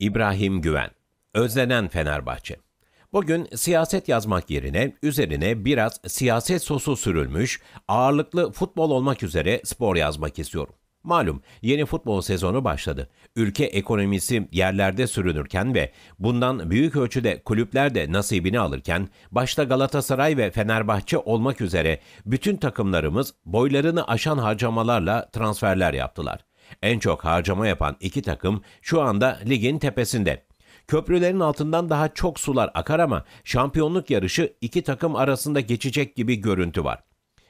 İbrahim Güven Özlenen Fenerbahçe Bugün siyaset yazmak yerine üzerine biraz siyaset sosu sürülmüş, ağırlıklı futbol olmak üzere spor yazmak istiyorum. Malum yeni futbol sezonu başladı. Ülke ekonomisi yerlerde sürünürken ve bundan büyük ölçüde kulüpler de nasibini alırken başta Galatasaray ve Fenerbahçe olmak üzere bütün takımlarımız boylarını aşan harcamalarla transferler yaptılar. En çok harcama yapan iki takım şu anda ligin tepesinde. Köprülerin altından daha çok sular akar ama şampiyonluk yarışı iki takım arasında geçecek gibi görüntü var.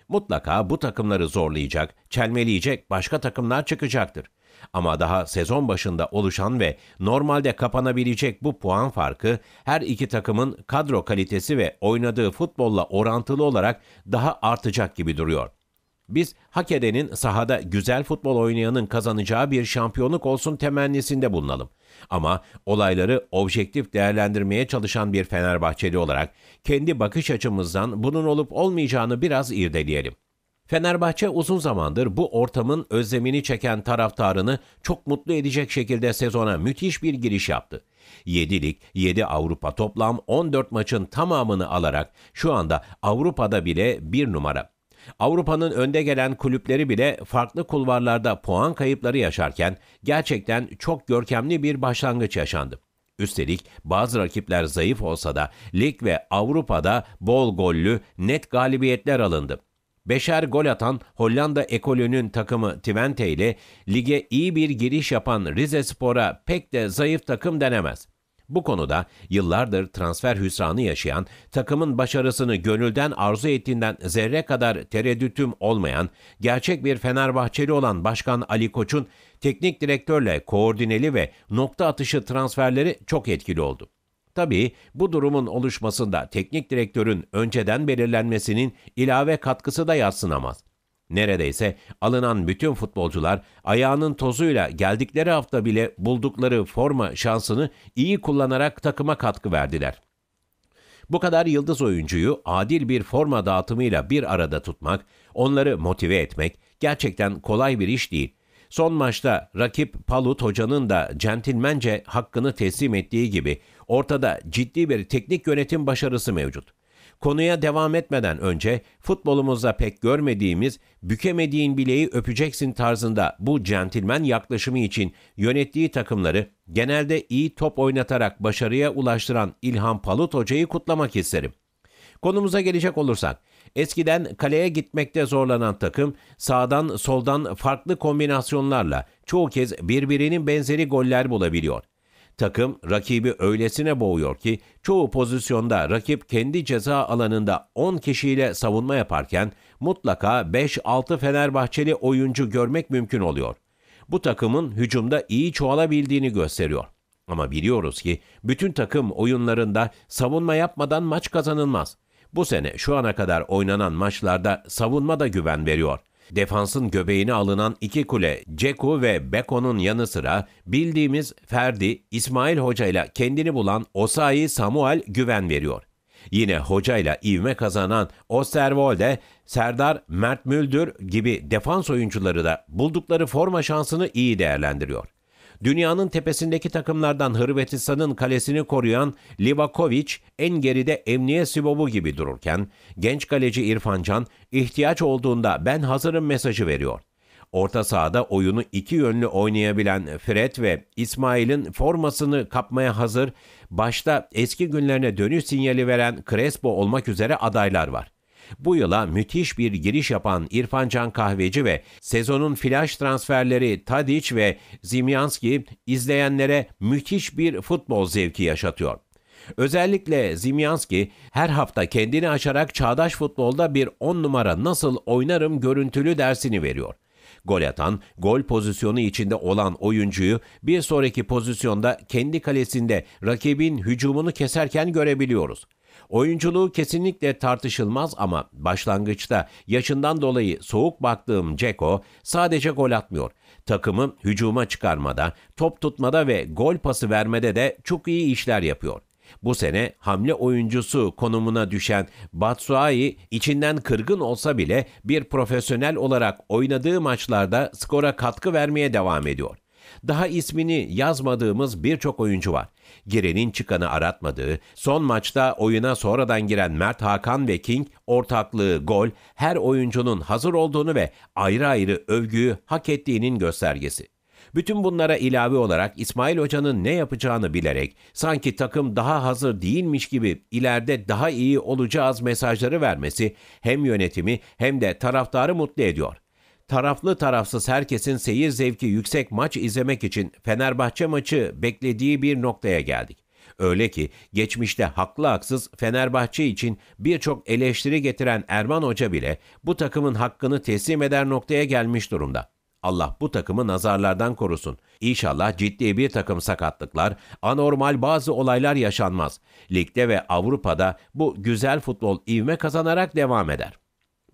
Mutlaka bu takımları zorlayacak, çelmeleyecek başka takımlar çıkacaktır. Ama daha sezon başında oluşan ve normalde kapanabilecek bu puan farkı her iki takımın kadro kalitesi ve oynadığı futbolla orantılı olarak daha artacak gibi duruyor. Biz hak edenin sahada güzel futbol oynayanın kazanacağı bir şampiyonluk olsun temennisinde bulunalım. Ama olayları objektif değerlendirmeye çalışan bir Fenerbahçeli olarak kendi bakış açımızdan bunun olup olmayacağını biraz irdeleyelim. Fenerbahçe uzun zamandır bu ortamın özlemini çeken taraftarını çok mutlu edecek şekilde sezona müthiş bir giriş yaptı. 7 lig, 7 Avrupa toplam 14 maçın tamamını alarak şu anda Avrupa'da bile bir numara. Avrupa'nın önde gelen kulüpleri bile farklı kulvarlarda puan kayıpları yaşarken gerçekten çok görkemli bir başlangıç yaşandı. Üstelik bazı rakipler zayıf olsa da lig ve Avrupa'da bol gollü net galibiyetler alındı. Beşer gol atan Hollanda ekolünün takımı Twente ile lige iyi bir giriş yapan Rize Spor'a pek de zayıf takım denemez. Bu konuda yıllardır transfer hüsranı yaşayan, takımın başarısını gönülden arzu ettiğinden zerre kadar tereddütüm olmayan, gerçek bir Fenerbahçeli olan Başkan Ali Koç'un teknik direktörle koordineli ve nokta atışı transferleri çok etkili oldu. Tabii bu durumun oluşmasında teknik direktörün önceden belirlenmesinin ilave katkısı da yatsınamaz. Neredeyse alınan bütün futbolcular ayağının tozuyla geldikleri hafta bile buldukları forma şansını iyi kullanarak takıma katkı verdiler. Bu kadar yıldız oyuncuyu adil bir forma dağıtımıyla bir arada tutmak, onları motive etmek gerçekten kolay bir iş değil. Son maçta rakip Palut hocanın da centilmence hakkını teslim ettiği gibi ortada ciddi bir teknik yönetim başarısı mevcut. Konuya devam etmeden önce futbolumuzda pek görmediğimiz bükemediğin bileği öpeceksin tarzında bu centilmen yaklaşımı için yönettiği takımları genelde iyi top oynatarak başarıya ulaştıran İlhan Palut Hoca'yı kutlamak isterim. Konumuza gelecek olursak, eskiden kaleye gitmekte zorlanan takım sağdan soldan farklı kombinasyonlarla çoğu kez birbirinin benzeri goller bulabiliyor.'' Takım rakibi öylesine boğuyor ki çoğu pozisyonda rakip kendi ceza alanında 10 kişiyle savunma yaparken mutlaka 5-6 Fenerbahçeli oyuncu görmek mümkün oluyor. Bu takımın hücumda iyi çoğalabildiğini gösteriyor. Ama biliyoruz ki bütün takım oyunlarında savunma yapmadan maç kazanılmaz. Bu sene şu ana kadar oynanan maçlarda savunma da güven veriyor. Defansın göbeğini alınan iki kule Ceku ve Beko'nun yanı sıra bildiğimiz Ferdi, İsmail Hoca ile kendini bulan Osayi Samuel güven veriyor. Yine Hoca ile ivme kazanan Osterwolde, Serdar, Mert Müldür gibi defans oyuncuları da buldukları forma şansını iyi değerlendiriyor. Dünyanın tepesindeki takımlardan Hırvatistan'ın kalesini koruyan Livakovic en geride Emniye Sibobu gibi dururken genç kaleci İrfancan ihtiyaç olduğunda ben hazırım mesajı veriyor. Orta sahada oyunu iki yönlü oynayabilen Fred ve İsmail'in formasını kapmaya hazır, başta eski günlerine dönüş sinyali veren Crespo olmak üzere adaylar var. Bu yıla müthiş bir giriş yapan İrfan Can Kahveci ve sezonun flash transferleri Tadic ve Zimyanski izleyenlere müthiş bir futbol zevki yaşatıyor. Özellikle Zimyanski her hafta kendini aşarak çağdaş futbolda bir 10 numara nasıl oynarım görüntülü dersini veriyor. Gol atan, gol pozisyonu içinde olan oyuncuyu bir sonraki pozisyonda kendi kalesinde rakibin hücumunu keserken görebiliyoruz. Oyunculuğu kesinlikle tartışılmaz ama başlangıçta yaşından dolayı soğuk baktığım Ceko sadece gol atmıyor. Takımı hücuma çıkarmada, top tutmada ve gol pası vermede de çok iyi işler yapıyor. Bu sene hamle oyuncusu konumuna düşen Batsuai içinden kırgın olsa bile bir profesyonel olarak oynadığı maçlarda skora katkı vermeye devam ediyor. Daha ismini yazmadığımız birçok oyuncu var. Girenin çıkanı aratmadığı, son maçta oyuna sonradan giren Mert Hakan ve King ortaklığı gol her oyuncunun hazır olduğunu ve ayrı ayrı övgüyü hak ettiğinin göstergesi. Bütün bunlara ilave olarak İsmail Hoca'nın ne yapacağını bilerek sanki takım daha hazır değilmiş gibi ileride daha iyi olacağız mesajları vermesi hem yönetimi hem de taraftarı mutlu ediyor. Taraflı tarafsız herkesin seyir zevki yüksek maç izlemek için Fenerbahçe maçı beklediği bir noktaya geldik. Öyle ki geçmişte haklı haksız Fenerbahçe için birçok eleştiri getiren Erman Hoca bile bu takımın hakkını teslim eder noktaya gelmiş durumda. Allah bu takımı nazarlardan korusun. İnşallah ciddi bir takım sakatlıklar, anormal bazı olaylar yaşanmaz. Ligde ve Avrupa'da bu güzel futbol ivme kazanarak devam eder.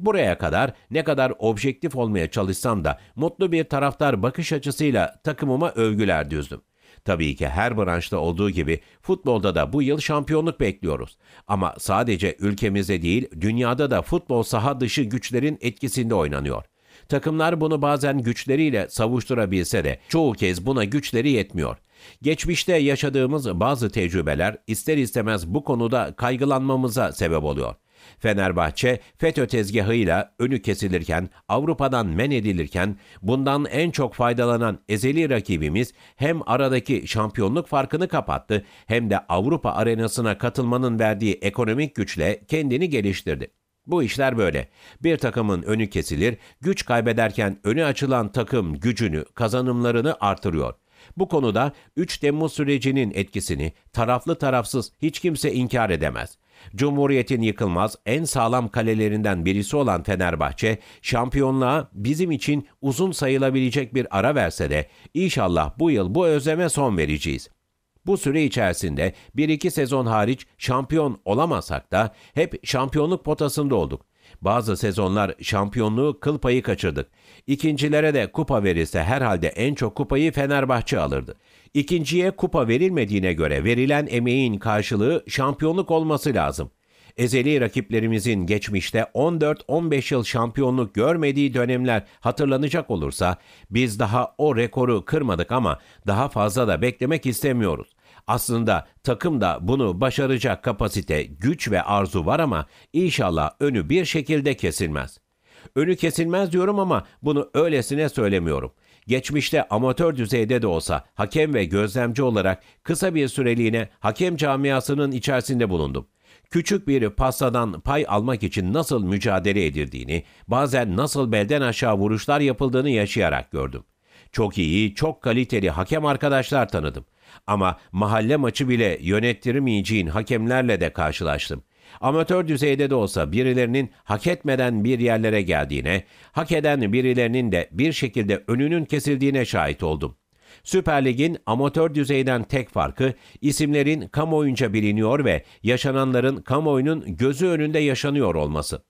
Buraya kadar ne kadar objektif olmaya çalışsam da mutlu bir taraftar bakış açısıyla takımıma övgüler düzdüm. Tabii ki her branşta olduğu gibi futbolda da bu yıl şampiyonluk bekliyoruz. Ama sadece ülkemizde değil dünyada da futbol saha dışı güçlerin etkisinde oynanıyor. Takımlar bunu bazen güçleriyle savuşturabilse de çoğu kez buna güçleri yetmiyor. Geçmişte yaşadığımız bazı tecrübeler ister istemez bu konuda kaygılanmamıza sebep oluyor. Fenerbahçe FETÖ tezgahıyla önü kesilirken, Avrupa'dan men edilirken bundan en çok faydalanan ezeli rakibimiz hem aradaki şampiyonluk farkını kapattı hem de Avrupa arenasına katılmanın verdiği ekonomik güçle kendini geliştirdi. Bu işler böyle. Bir takımın önü kesilir, güç kaybederken önü açılan takım gücünü, kazanımlarını artırıyor. Bu konuda 3 Temmuz sürecinin etkisini taraflı tarafsız hiç kimse inkar edemez. Cumhuriyet'in yıkılmaz en sağlam kalelerinden birisi olan Fenerbahçe, şampiyonluğa bizim için uzun sayılabilecek bir ara verse de inşallah bu yıl bu özleme son vereceğiz. Bu süre içerisinde bir iki sezon hariç şampiyon olamasak da hep şampiyonluk potasında olduk. Bazı sezonlar şampiyonluğu kıl payı kaçırdık. İkincilere de kupa verilse herhalde en çok kupayı Fenerbahçe alırdı. İkinciye kupa verilmediğine göre verilen emeğin karşılığı şampiyonluk olması lazım. Ezeli rakiplerimizin geçmişte 14-15 yıl şampiyonluk görmediği dönemler hatırlanacak olursa biz daha o rekoru kırmadık ama daha fazla da beklemek istemiyoruz. Aslında takım da bunu başaracak kapasite, güç ve arzu var ama inşallah önü bir şekilde kesilmez. Önü kesilmez diyorum ama bunu öylesine söylemiyorum geçmişte amatör düzeyde de olsa hakem ve gözlemci olarak kısa bir süreliğine hakem camiasının içerisinde bulundum. Küçük bir pastadan pay almak için nasıl mücadele edildiğini, bazen nasıl belden aşağı vuruşlar yapıldığını yaşayarak gördüm. Çok iyi, çok kaliteli hakem arkadaşlar tanıdım. Ama mahalle maçı bile yönettirmeyeceğin hakemlerle de karşılaştım. Amatör düzeyde de olsa birilerinin hak etmeden bir yerlere geldiğine, hak eden birilerinin de bir şekilde önünün kesildiğine şahit oldum. Süper Lig'in amatör düzeyden tek farkı isimlerin kamuoyunca biliniyor ve yaşananların kamuoyunun gözü önünde yaşanıyor olması.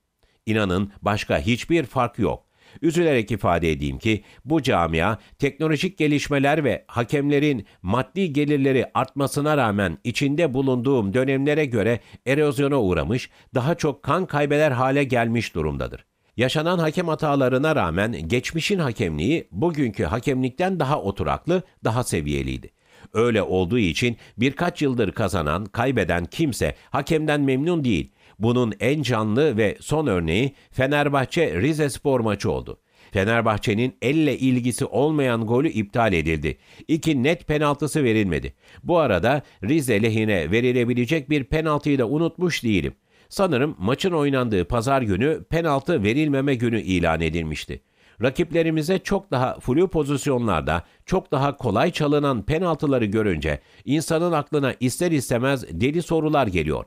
İnanın başka hiçbir fark yok. Üzülerek ifade edeyim ki bu camia teknolojik gelişmeler ve hakemlerin maddi gelirleri artmasına rağmen içinde bulunduğum dönemlere göre erozyona uğramış, daha çok kan kaybeder hale gelmiş durumdadır. Yaşanan hakem hatalarına rağmen geçmişin hakemliği bugünkü hakemlikten daha oturaklı, daha seviyeliydi. Öyle olduğu için birkaç yıldır kazanan, kaybeden kimse hakemden memnun değil. Bunun en canlı ve son örneği Fenerbahçe Rize Spor maçı oldu. Fenerbahçe'nin elle ilgisi olmayan golü iptal edildi. İki net penaltısı verilmedi. Bu arada Rize lehine verilebilecek bir penaltıyı da unutmuş değilim. Sanırım maçın oynandığı pazar günü penaltı verilmeme günü ilan edilmişti. Rakiplerimize çok daha flu pozisyonlarda, çok daha kolay çalınan penaltıları görünce insanın aklına ister istemez deli sorular geliyor.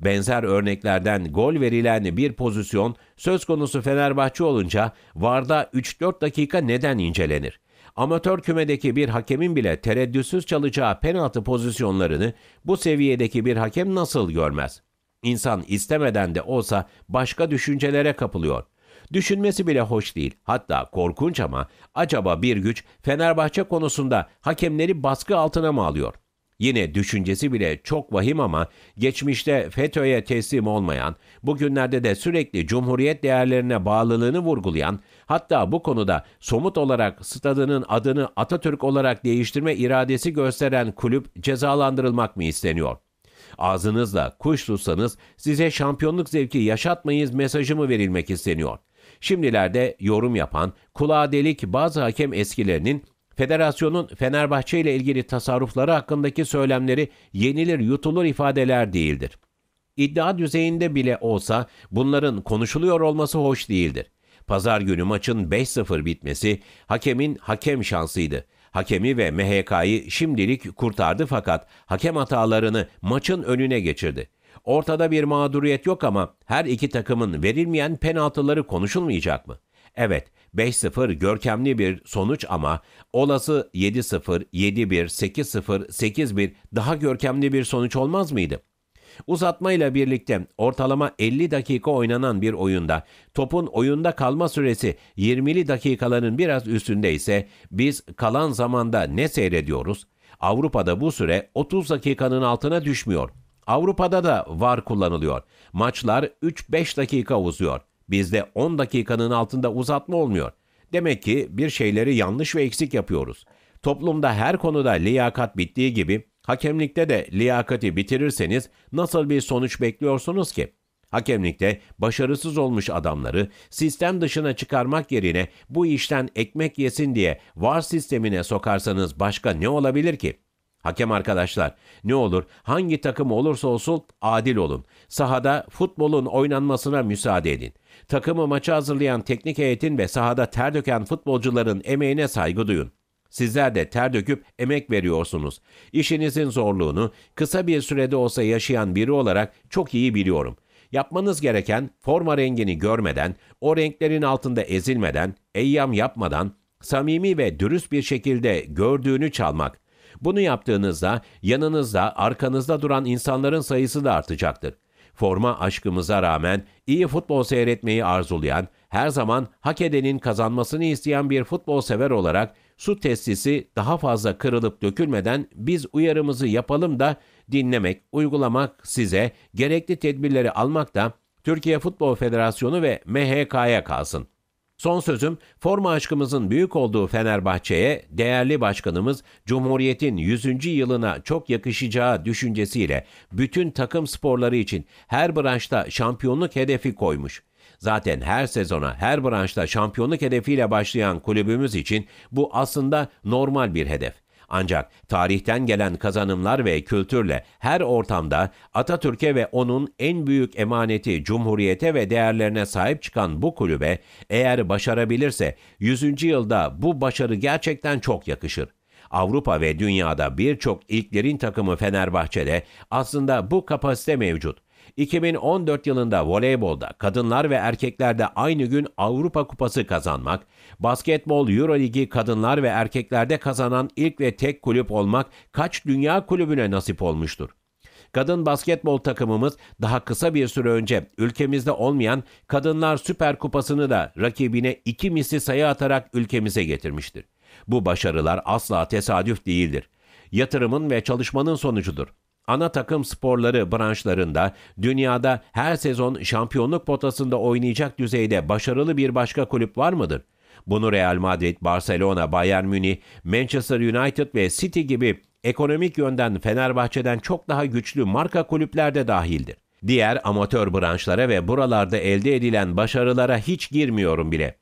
Benzer örneklerden gol verilen bir pozisyon söz konusu Fenerbahçe olunca VAR'da 3-4 dakika neden incelenir? Amatör kümedeki bir hakemin bile tereddütsüz çalacağı penaltı pozisyonlarını bu seviyedeki bir hakem nasıl görmez? İnsan istemeden de olsa başka düşüncelere kapılıyor. Düşünmesi bile hoş değil, hatta korkunç ama acaba bir güç Fenerbahçe konusunda hakemleri baskı altına mı alıyor?'' Yine düşüncesi bile çok vahim ama geçmişte FETÖ'ye teslim olmayan, bugünlerde de sürekli cumhuriyet değerlerine bağlılığını vurgulayan, hatta bu konuda somut olarak stadının adını Atatürk olarak değiştirme iradesi gösteren kulüp cezalandırılmak mı isteniyor? Ağzınızla kuş tutsanız size şampiyonluk zevki yaşatmayız mesajı mı verilmek isteniyor? Şimdilerde yorum yapan, kulağa delik bazı hakem eskilerinin federasyonun Fenerbahçe ile ilgili tasarrufları hakkındaki söylemleri yenilir yutulur ifadeler değildir. İddia düzeyinde bile olsa bunların konuşuluyor olması hoş değildir. Pazar günü maçın 5-0 bitmesi hakemin hakem şansıydı. Hakemi ve MHK'yı şimdilik kurtardı fakat hakem hatalarını maçın önüne geçirdi. Ortada bir mağduriyet yok ama her iki takımın verilmeyen penaltıları konuşulmayacak mı? Evet, 5-0 görkemli bir sonuç ama olası 7-0, 7-1, 8-0, 8-1 daha görkemli bir sonuç olmaz mıydı? Uzatmayla birlikte ortalama 50 dakika oynanan bir oyunda topun oyunda kalma süresi 20'li dakikaların biraz üstünde ise biz kalan zamanda ne seyrediyoruz? Avrupa'da bu süre 30 dakikanın altına düşmüyor. Avrupa'da da var kullanılıyor. Maçlar 3-5 dakika uzuyor. Bizde 10 dakikanın altında uzatma olmuyor. Demek ki bir şeyleri yanlış ve eksik yapıyoruz. Toplumda her konuda liyakat bittiği gibi hakemlikte de liyakati bitirirseniz nasıl bir sonuç bekliyorsunuz ki? Hakemlikte başarısız olmuş adamları sistem dışına çıkarmak yerine bu işten ekmek yesin diye var sistemine sokarsanız başka ne olabilir ki? Hakem arkadaşlar, ne olur hangi takım olursa olsun adil olun. Sahada futbolun oynanmasına müsaade edin. Takımı maça hazırlayan teknik heyetin ve sahada ter döken futbolcuların emeğine saygı duyun. Sizler de ter döküp emek veriyorsunuz. İşinizin zorluğunu kısa bir sürede olsa yaşayan biri olarak çok iyi biliyorum. Yapmanız gereken forma rengini görmeden, o renklerin altında ezilmeden, eyyam yapmadan, samimi ve dürüst bir şekilde gördüğünü çalmak. Bunu yaptığınızda yanınızda, arkanızda duran insanların sayısı da artacaktır. Forma aşkımıza rağmen iyi futbol seyretmeyi arzulayan, her zaman hak edenin kazanmasını isteyen bir futbol sever olarak su testisi daha fazla kırılıp dökülmeden biz uyarımızı yapalım da dinlemek, uygulamak size gerekli tedbirleri almak da Türkiye Futbol Federasyonu ve MHK'ya kalsın. Son sözüm forma aşkımızın büyük olduğu Fenerbahçe'ye değerli başkanımız Cumhuriyet'in 100. yılına çok yakışacağı düşüncesiyle bütün takım sporları için her branşta şampiyonluk hedefi koymuş. Zaten her sezona her branşta şampiyonluk hedefiyle başlayan kulübümüz için bu aslında normal bir hedef. Ancak tarihten gelen kazanımlar ve kültürle her ortamda Atatürk'e ve onun en büyük emaneti Cumhuriyete ve değerlerine sahip çıkan bu kulübe eğer başarabilirse 100. yılda bu başarı gerçekten çok yakışır. Avrupa ve dünyada birçok ilklerin takımı Fenerbahçe'de aslında bu kapasite mevcut. 2014 yılında voleybolda kadınlar ve erkeklerde aynı gün Avrupa Kupası kazanmak, basketbol Euroligi kadınlar ve erkeklerde kazanan ilk ve tek kulüp olmak kaç dünya kulübüne nasip olmuştur. Kadın basketbol takımımız daha kısa bir süre önce ülkemizde olmayan Kadınlar Süper Kupası'nı da rakibine iki misli sayı atarak ülkemize getirmiştir. Bu başarılar asla tesadüf değildir. Yatırımın ve çalışmanın sonucudur. Ana takım sporları branşlarında dünyada her sezon şampiyonluk potasında oynayacak düzeyde başarılı bir başka kulüp var mıdır? Bunu Real Madrid, Barcelona, Bayern Münih, Manchester United ve City gibi ekonomik yönden Fenerbahçe'den çok daha güçlü marka kulüplerde dahildir. Diğer amatör branşlara ve buralarda elde edilen başarılara hiç girmiyorum bile.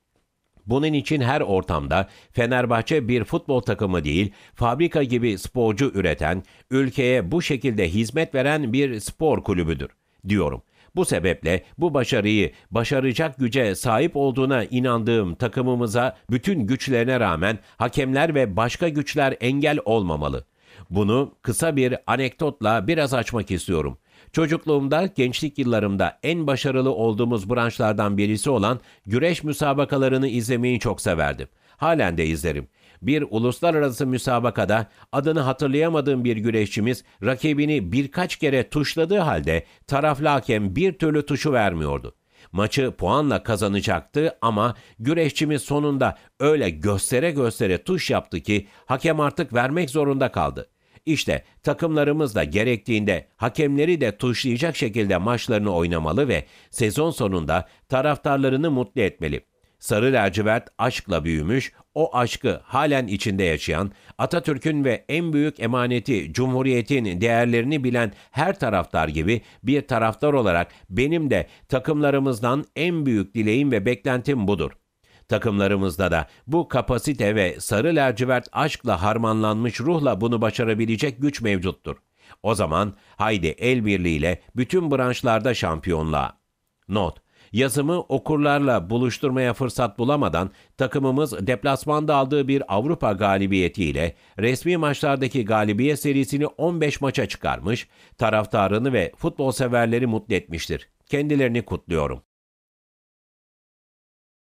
Bunun için her ortamda Fenerbahçe bir futbol takımı değil, fabrika gibi sporcu üreten, ülkeye bu şekilde hizmet veren bir spor kulübüdür diyorum. Bu sebeple bu başarıyı başaracak güce sahip olduğuna inandığım takımımıza bütün güçlerine rağmen hakemler ve başka güçler engel olmamalı. Bunu kısa bir anekdotla biraz açmak istiyorum. Çocukluğumda, gençlik yıllarımda en başarılı olduğumuz branşlardan birisi olan güreş müsabakalarını izlemeyi çok severdim. Halen de izlerim. Bir uluslararası müsabakada adını hatırlayamadığım bir güreşçimiz rakibini birkaç kere tuşladığı halde taraflı hakem bir türlü tuşu vermiyordu. Maçı puanla kazanacaktı ama güreşçimiz sonunda öyle göstere göstere tuş yaptı ki hakem artık vermek zorunda kaldı. İşte takımlarımız da gerektiğinde hakemleri de tuşlayacak şekilde maçlarını oynamalı ve sezon sonunda taraftarlarını mutlu etmeli. Sarı lacivert aşkla büyümüş, o aşkı halen içinde yaşayan, Atatürk'ün ve en büyük emaneti Cumhuriyet'in değerlerini bilen her taraftar gibi bir taraftar olarak benim de takımlarımızdan en büyük dileğim ve beklentim budur. Takımlarımızda da bu kapasite ve sarı lacivert aşkla harmanlanmış ruhla bunu başarabilecek güç mevcuttur. O zaman haydi el birliğiyle bütün branşlarda şampiyonluğa. Not Yazımı okurlarla buluşturmaya fırsat bulamadan takımımız deplasmanda aldığı bir Avrupa galibiyetiyle resmi maçlardaki galibiyet serisini 15 maça çıkarmış, taraftarını ve futbol severleri mutlu etmiştir. Kendilerini kutluyorum.